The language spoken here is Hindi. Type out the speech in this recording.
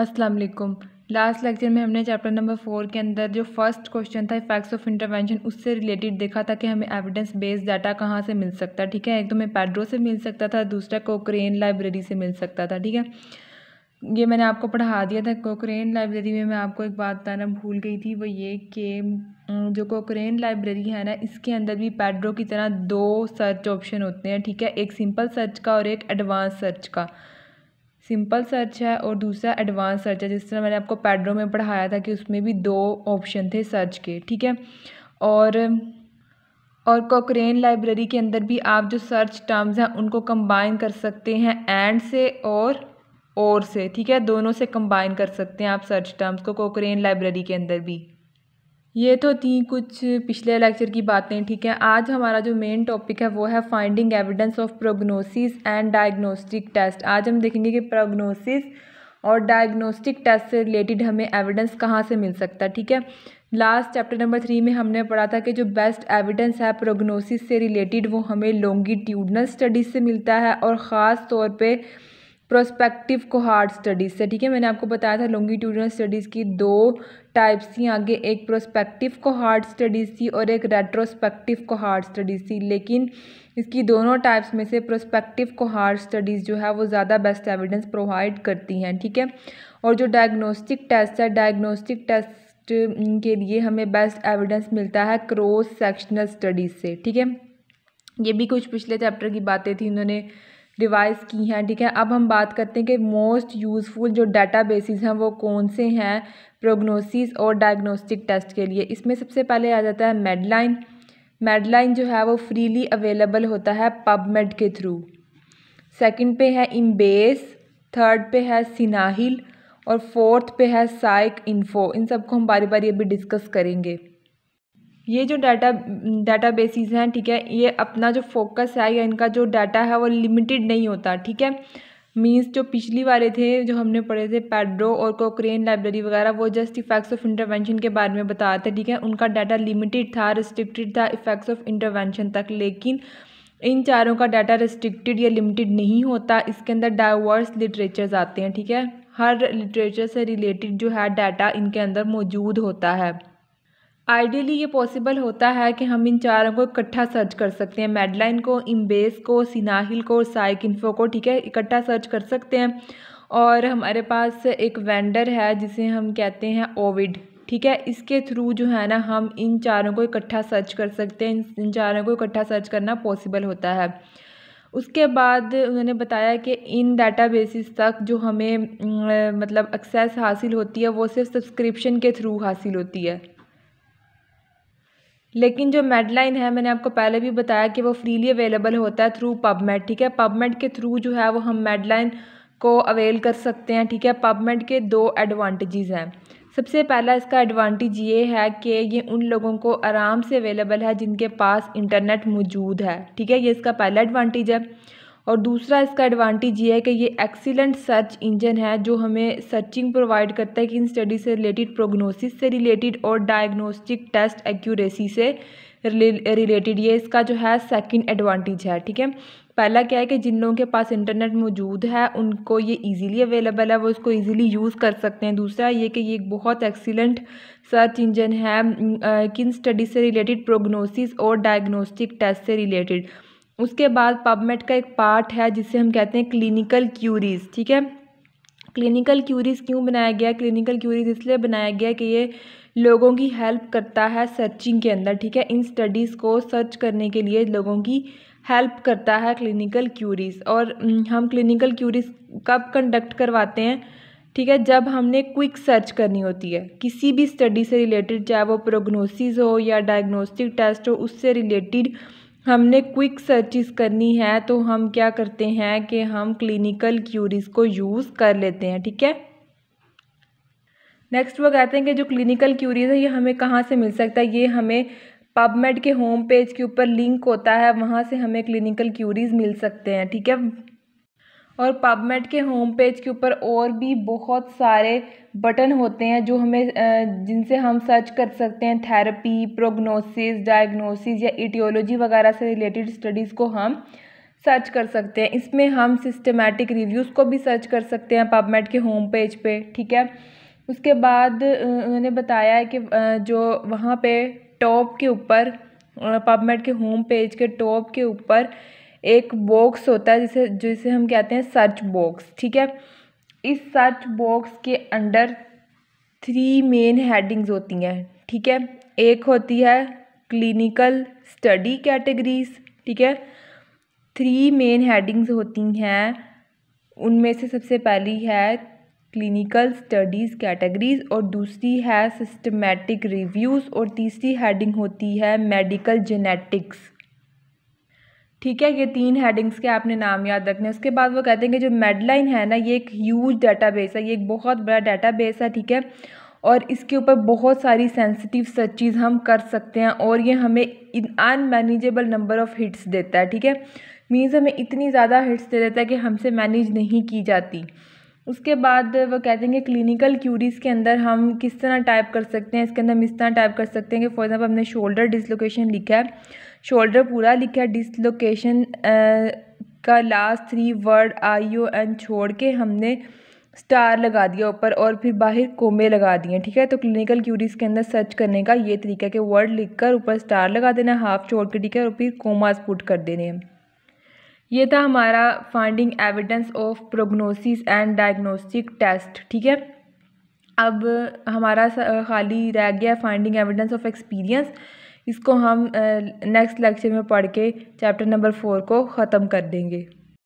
अस्सलाम वालेकुम लास्ट लेक्चर में हमने चैप्टर नंबर फोर के अंदर जो फर्स्ट क्वेश्चन था इफेक्ट्स ऑफ इंटरवेंशन उससे रिलेटेड देखा था कि हमें एविडेंस बेस्ड डाटा कहाँ से मिल सकता है ठीक है एक तो हमें पेड्रो से मिल सकता था दूसरा कोकरेन लाइब्रेरी से मिल सकता था ठीक है ये मैंने आपको पढ़ा दिया था कोकरेन लाइब्रेरी में मैं आपको एक बात बताना भूल गई थी वो ये कि जो कोकरेन लाइब्रेरी है ना इसके अंदर भी पेड्रो की तरह दो सर्च ऑप्शन होते हैं ठीक है एक सिंपल सर्च का और एक एडवांस सर्च का सिंपल सर्च है और दूसरा एडवांस सर्च है जिस तरह मैंने आपको पैड्रो में पढ़ाया था कि उसमें भी दो ऑप्शन थे सर्च के ठीक है और और कोकरेन लाइब्रेरी के अंदर भी आप जो सर्च टर्म्स हैं उनको कंबाइन कर सकते हैं एंड से और और से ठीक है दोनों से कंबाइन कर सकते हैं आप सर्च टर्म्स को कॉकरेन लाइब्रेरी के अंदर भी ये तो थी कुछ पिछले लेक्चर की बातें ठीक है आज हमारा जो मेन टॉपिक है वो है finding evidence of prognosis and diagnostic test आज हम देखेंगे कि प्रोग्नोसिस और डायग्नोस्टिक टेस्ट से रिलेटेड हमें एविडेंस कहाँ से मिल सकता है ठीक है लास्ट चैप्टर नंबर थ्री में हमने पढ़ा था कि जो बेस्ट एविडेंस है प्रोग्नोसिस से रिलेटेड वो हमें लॉन्गिट्यूडनल स्टडीज से मिलता है और ख़ास तौर पर प्रोस्पेक्टिव को हार्ड स्टडीज़ से ठीक है मैंने आपको बताया था लॉन्गिट्यूडनल स्टडीज़ की दो टाइप्स थी आगे एक प्रोस्पेक्टिव को हार्ड स्टडीज़ थी और एक रेट्रोस्पेक्टिव को हार्ड स्टडीज़ थी लेकिन इसकी दोनों टाइप्स में से प्रोस्पेक्टिव को हार्ड स्टडीज़ जो है वो ज़्यादा बेस्ट एविडेंस प्रोवाइड करती हैं ठीक है थीके? और जो डायग्नोस्टिक टेस्ट है डायग्नोस्टिक टेस्ट के लिए हमें बेस्ट एविडेंस मिलता है क्रॉस सेक्शनल स्टडीज़ से ठीक है ये भी कुछ पिछले चैप्टर की बातें थी उन्होंने डिवाइस की हैं ठीक है अब हम बात करते हैं कि मोस्ट यूज़फुल जो डाटा बेसिस हैं वो कौन से हैं प्रोग्नोसिस और डायग्नोस्टिक टेस्ट के लिए इसमें सबसे पहले आ जाता है मेडलाइन मेडलाइन जो है वो फ्रीली अवेलेबल होता है पबमेड के थ्रू सेकंड पे है इम्बेस थर्ड पे है सिनाहिल और फोर्थ पे है साइक इन्फो इन सबको हम बारी बारी अभी डिस्कस करेंगे ये जो डाटा डाटा बेसिस हैं ठीक है ये अपना जो फोकस है या इनका जो डाटा है वो लिमिटेड नहीं होता ठीक है मीन्स जो पिछली वाले थे जो हमने पढ़े थे पेड्रो और कोक्रेन लाइब्रेरी वगैरह वो जस्ट इफ़ेक्ट्स ऑफ इंटरवेंशन के बारे में बताया थे ठीक है उनका डाटा लिमिटेड था रिस्ट्रिक्टेड था इफ़ेक्ट्स ऑफ इंटरवेंशन तक लेकिन इन चारों का डाटा रिस्ट्रिक्टेड या लिमिटेड नहीं होता इसके अंदर डाइवर्स लिटरेचर्स आते हैं ठीक है हर लिटरेचर से रिलेटेड जो है डाटा इनके अंदर मौजूद होता है आइडियली ये पॉसिबल होता है कि हम इन चारों को इकट्ठा सर्च कर सकते हैं मेडलाइन को इम्बेस को सिनाहिल को और साइक इन्फो को ठीक है इकट्ठा सर्च कर सकते हैं और हमारे पास एक वेंडर है जिसे हम कहते हैं ओविड ठीक है इसके थ्रू जो है ना हम इन चारों को इकट्ठा सर्च कर सकते हैं इन चारों को इकट्ठा सर्च करना पॉसिबल होता है उसके बाद उन्होंने बताया कि इन डाटा बेसिस तक जो हमें मतलब एक्सेस हासिल होती है वो सिर्फ सब्सक्रिप्शन के थ्रू हासिल होती है लेकिन जो मेडलाइन है मैंने आपको पहले भी बताया कि वो फ्रीली अवेलेबल होता है थ्रू पबमेड ठीक है पबमेड के थ्रू जो है वो हम मेडलाइन को अवेल कर सकते हैं ठीक है पबमेड के दो एडवांटेजेस हैं सबसे पहला इसका एडवांटेज ये है कि ये उन लोगों को आराम से अवेलेबल है जिनके पास इंटरनेट मौजूद है ठीक है ये इसका पहला एडवांटेज है और दूसरा इसका एडवांटेज ये है कि ये एक्सीलेंट सर्च इंजन है जो हमें सर्चिंग प्रोवाइड करता है कि इन स्टडी से रिलेटेड प्रोग्नोसिस से रिलेटेड और डायग्नोस्टिक टेस्ट एक्यूरेसी से रिलेटेड ये इसका जो है सेकंड एडवांटेज है ठीक है पहला क्या है कि जिन लोगों के पास इंटरनेट मौजूद है उनको ये इजीली अवेलेबल है वो इसको इजीली यूज़ कर सकते हैं दूसरा ये कि ये एक बहुत एक्सीलेंट सर्च इंजन है किन स्टडी से रिलेटेड प्रोग्नोसिस और डायग्नोस्टिक टेस्ट से रिलेटेड उसके बाद पबमेट का एक पार्ट है जिसे हम कहते हैं क्लिनिकल क्यूरीज ठीक है क्लिनिकल क्यूरीज क्यों बनाया गया क्लिनिकल क्यूरीज इसलिए बनाया गया कि ये लोगों की हेल्प करता है सर्चिंग के अंदर ठीक है इन स्टडीज़ को सर्च करने के लिए लोगों की हेल्प करता है क्लिनिकल क्यूरीज और हम क्लिनिकल क्यूरीज कब कंडक्ट करवाते हैं ठीक है जब हमने क्विक सर्च करनी होती है किसी भी स्टडी से रिलेटेड चाहे वो प्रोग्नोसिस हो या डायग्नोस्टिक टेस्ट हो उससे रिलेटेड हमने क्विक सर्चिस करनी है तो हम क्या करते हैं कि हम क्लिनिकल क्यूरीज को यूज़ कर लेते हैं ठीक है नेक्स्ट वो कहते हैं कि जो क्लिनिकल क्यूरीज है ये हमें कहाँ से मिल सकता है ये हमें पबमेड के होम पेज के ऊपर लिंक होता है वहाँ से हमें क्लिनिकल क्यूरीज मिल सकते हैं ठीक है और पबमेड के होम पेज के ऊपर और भी बहुत सारे बटन होते हैं जो हमें जिनसे हम सर्च कर सकते हैं थेरेपी प्रोग्नोसिस डायग्नोसिस या इटियोलॉजी वगैरह से रिलेटेड स्टडीज़ को हम सर्च कर सकते हैं इसमें हम सिस्टमेटिक रिव्यूज़ को भी सर्च कर सकते हैं पबमेड के होम पेज पे ठीक है उसके बाद उन्होंने बताया है कि जो वहाँ पे टॉप के ऊपर पबमेड के होम पेज के टॉप के ऊपर एक बॉक्स होता है जिसे जिसे हम कहते हैं सर्च बॉक्स ठीक है इस सर्च बॉक्स के अंडर थ्री मेन हेडिंग्स होती हैं ठीक है एक होती है क्लिनिकल स्टडी कैटेगरीज ठीक है थ्री मेन हेडिंग्स होती हैं उनमें से सबसे पहली है क्लिनिकल स्टडीज़ कैटेगरीज और दूसरी है सिस्टमेटिक रिव्यूज़ और तीसरी हेडिंग होती है मेडिकल जेनेटिक्स ठीक है ये तीन हेडिंग्स के आपने नाम याद रखने उसके बाद वो कहते हैं कि जो मेडलाइन है ना ये एक ह्यूज बेस है ये एक बहुत बड़ा बेस है ठीक है और इसके ऊपर बहुत सारी सेंसिटिव सर्चिज हम कर सकते हैं और ये हमें अनमैनेजेबल नंबर ऑफ़ हिट्स देता है ठीक है मीन्स हमें इतनी ज़्यादा हिट्स दे देता है कि हमसे मैनेज नहीं की जाती उसके बाद वो कह देंगे क्लिनिकल क्यूरीज़ के अंदर हम किस तरह टाइप कर सकते हैं इसके अंदर हम इस तरह टाइप कर सकते हैं कि फॉर एग्जांपल हमने शोल्डर डिसलोकेशन लिखा है शोल्डर पूरा लिखा है डिसलोकेशन का last three word I O N छोड़ के हमने स्टार लगा दिया ऊपर और फिर बाहर कोमे लगा दिए ठीक है तो क्लिनिकल क्यूरीज़ के अंदर सर्च करने का ये तरीका है कि वर्ड कर ऊपर स्टार लगा देना हाफ छोड़ के ठीक है और फिर कोमास पुट कर देने हैं ये था हमारा finding evidence of prognosis and diagnostic test ठीक है अब हमारा खाली रह गया फाइंडिंग एविडेंस ऑफ एक्सपीरियंस इसको हम नेक्स्ट लेक्चर में पढ़ के चैप्टर नंबर फोर को ख़त्म कर देंगे